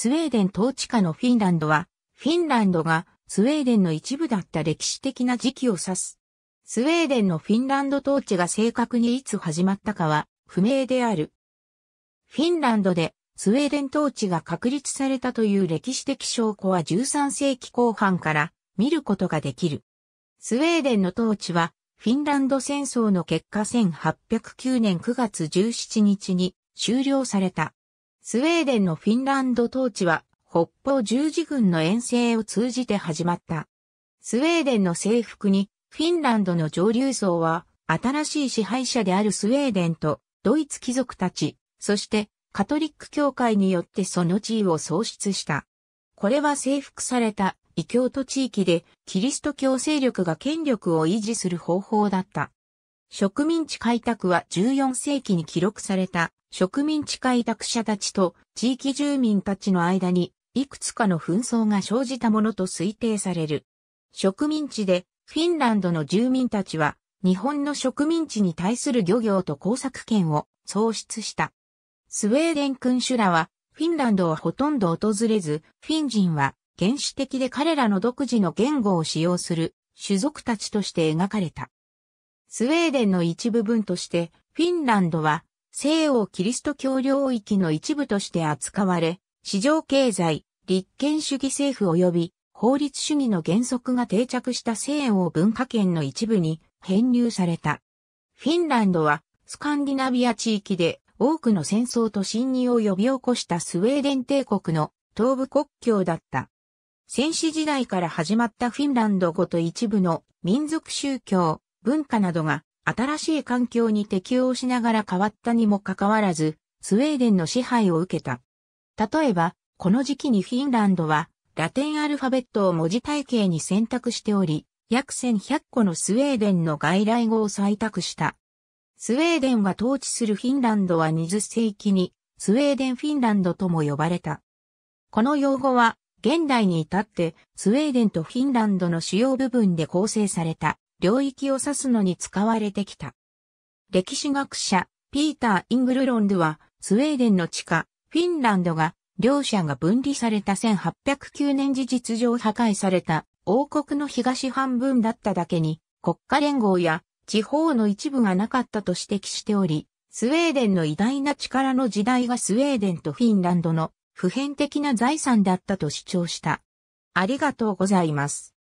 スウェーデン統治下のフィンランドは、フィンランドがスウェーデンの一部だった歴史的な時期を指す。スウェーデンのフィンランド統治が正確にいつ始まったかは不明である。フィンランドでスウェーデン統治が確立されたという歴史的証拠は13世紀後半から見ることができる。スウェーデンの統治はフィンランド戦争の結果1809年9月17日に終了された。スウェーデンのフィンランド統治は北方十字軍の遠征を通じて始まった。スウェーデンの征服にフィンランドの上流層は新しい支配者であるスウェーデンとドイツ貴族たち、そしてカトリック教会によってその地位を喪失した。これは征服された異教徒地域でキリスト教勢力が権力を維持する方法だった。植民地開拓は14世紀に記録された植民地開拓者たちと地域住民たちの間にいくつかの紛争が生じたものと推定される。植民地でフィンランドの住民たちは日本の植民地に対する漁業と工作権を創出した。スウェーデン君主らはフィンランドをほとんど訪れず、フィン人は原始的で彼らの独自の言語を使用する種族たちとして描かれた。スウェーデンの一部分としてフィンランドは西欧キリスト教領域の一部として扱われ、市場経済、立憲主義政府及び法律主義の原則が定着した西欧文化圏の一部に編入された。フィンランドはスカンディナビア地域で多くの戦争と侵入を呼び起こしたスウェーデン帝国の東部国境だった。戦死時代から始まったフィンランド語と一部の民族宗教、文化などが新しい環境に適応しながら変わったにもかかわらず、スウェーデンの支配を受けた。例えば、この時期にフィンランドは、ラテンアルファベットを文字体系に選択しており、約1100個のスウェーデンの外来語を採択した。スウェーデンが統治するフィンランドは20世紀に、スウェーデンフィンランドとも呼ばれた。この用語は、現代に至って、スウェーデンとフィンランドの主要部分で構成された、領域を指すのに使われてきた。歴史学者、ピーター・イングルロンドは、スウェーデンの地下、フィンランドが、両者が分離された1809年事実上破壊された王国の東半分だっただけに、国家連合や地方の一部がなかったと指摘しており、スウェーデンの偉大な力の時代がスウェーデンとフィンランドの普遍的な財産だったと主張した。ありがとうございます。